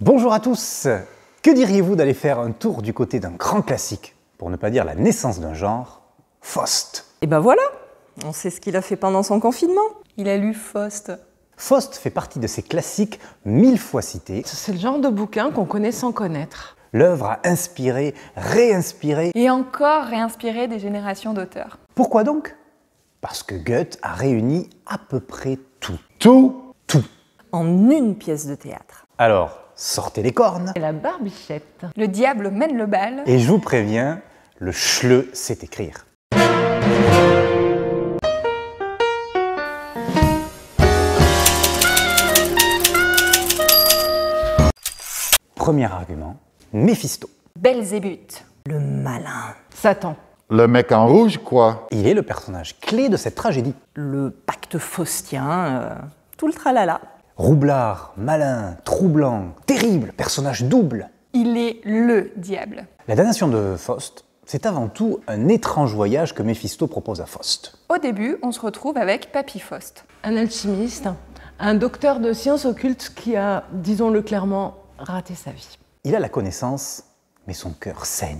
Bonjour à tous Que diriez-vous d'aller faire un tour du côté d'un grand classique, pour ne pas dire la naissance d'un genre, Faust Et eh ben voilà On sait ce qu'il a fait pendant son confinement. Il a lu Faust. Faust fait partie de ces classiques mille fois cités. C'est le genre de bouquin qu'on connaît sans connaître. L'œuvre a inspiré, réinspiré. Et encore réinspiré des générations d'auteurs. Pourquoi donc Parce que Goethe a réuni à peu près tout. Tout Tout En une pièce de théâtre. Alors, sortez les cornes. Et la barbichette. Le diable mène le bal. Et je vous préviens, le chleu sait écrire. Premier argument, Méphisto. Belzébuth. Le malin. Satan. Le mec en rouge, quoi. Il est le personnage clé de cette tragédie. Le pacte faustien, euh, tout le tralala. Roublard, malin, troublant, terrible, personnage double. Il est LE diable. La damnation de Faust, c'est avant tout un étrange voyage que Mephisto propose à Faust. Au début, on se retrouve avec Papy Faust. Un alchimiste, un docteur de sciences occultes qui a, disons-le clairement, raté sa vie. Il a la connaissance, mais son cœur saigne.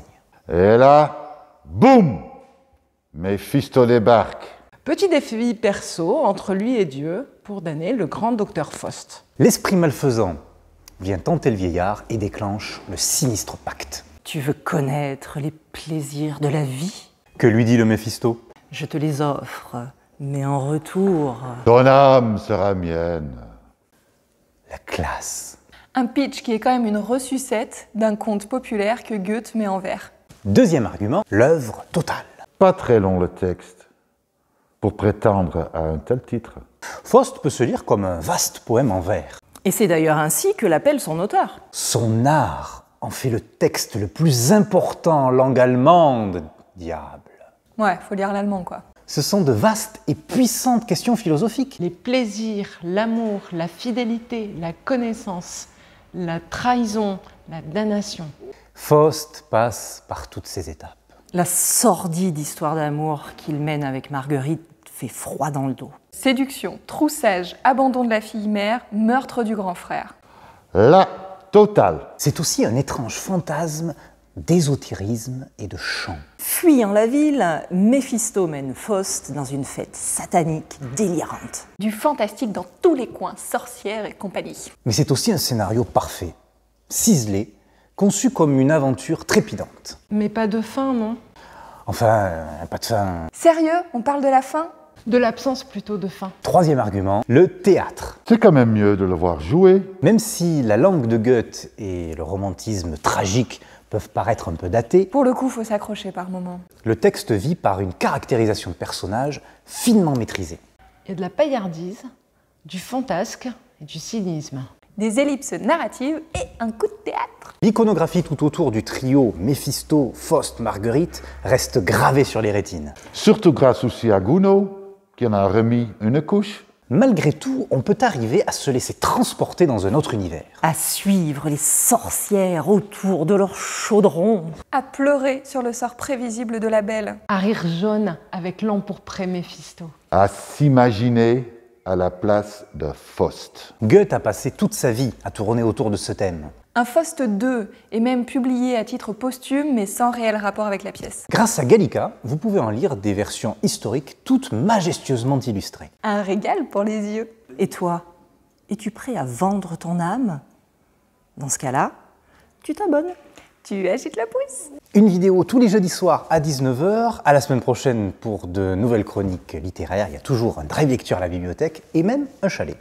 Et là, boum Mephisto débarque. Petit défi perso entre lui et Dieu, pour damner le grand docteur Faust. L'esprit malfaisant vient tenter le vieillard et déclenche le sinistre pacte. Tu veux connaître les plaisirs de la vie Que lui dit le Méphisto Je te les offre, mais en retour. Ton âme sera mienne. La classe. Un pitch qui est quand même une ressucette d'un conte populaire que Goethe met en vers. Deuxième argument, l'œuvre totale. Pas très long le texte pour prétendre à un tel titre. Faust peut se lire comme un vaste poème en vers. Et c'est d'ailleurs ainsi que l'appelle son auteur. Son art en fait le texte le plus important en langue allemande, diable. Ouais, faut lire l'allemand quoi. Ce sont de vastes et puissantes questions philosophiques. Les plaisirs, l'amour, la fidélité, la connaissance, la trahison, la damnation. Faust passe par toutes ces étapes. La sordide histoire d'amour qu'il mène avec Marguerite froid dans le dos. Séduction, troussage, abandon de la fille mère, meurtre du grand frère. La totale. C'est aussi un étrange fantasme d'ésotérisme et de chant. Fuyant la ville, Mephisto mène Faust dans une fête satanique délirante. Du fantastique dans tous les coins, sorcières et compagnie. Mais c'est aussi un scénario parfait, ciselé, conçu comme une aventure trépidante. Mais pas de fin, non Enfin, pas de fin. Sérieux On parle de la fin de l'absence plutôt de fin. Troisième argument, le théâtre. C'est quand même mieux de le voir jouer. Même si la langue de Goethe et le romantisme tragique peuvent paraître un peu datés. Pour le coup, faut s'accrocher par moments. Le texte vit par une caractérisation de personnages finement maîtrisée. Il y a de la paillardise, du fantasque et du cynisme. Des ellipses narratives et un coup de théâtre. L'iconographie tout autour du trio Méphisto, Faust, Marguerite reste gravée sur les rétines. Surtout grâce aussi à Gounod, qui en a remis une couche. Malgré tout, on peut arriver à se laisser transporter dans un autre univers. À suivre les sorcières autour de leur chaudron. À pleurer sur le sort prévisible de la belle. À rire jaune avec l'empourpré Mephisto. À s'imaginer à la place de Faust. Goethe a passé toute sa vie à tourner autour de ce thème. Un Faust 2 est même publié à titre posthume mais sans réel rapport avec la pièce. Grâce à Gallica, vous pouvez en lire des versions historiques toutes majestueusement illustrées. Un régal pour les yeux. Et toi, es-tu prêt à vendre ton âme Dans ce cas-là, tu t'abonnes tu agites la pouce. Une vidéo tous les jeudis soirs à 19h. À la semaine prochaine pour de nouvelles chroniques littéraires. Il y a toujours un drive lecture à la bibliothèque et même un chalet.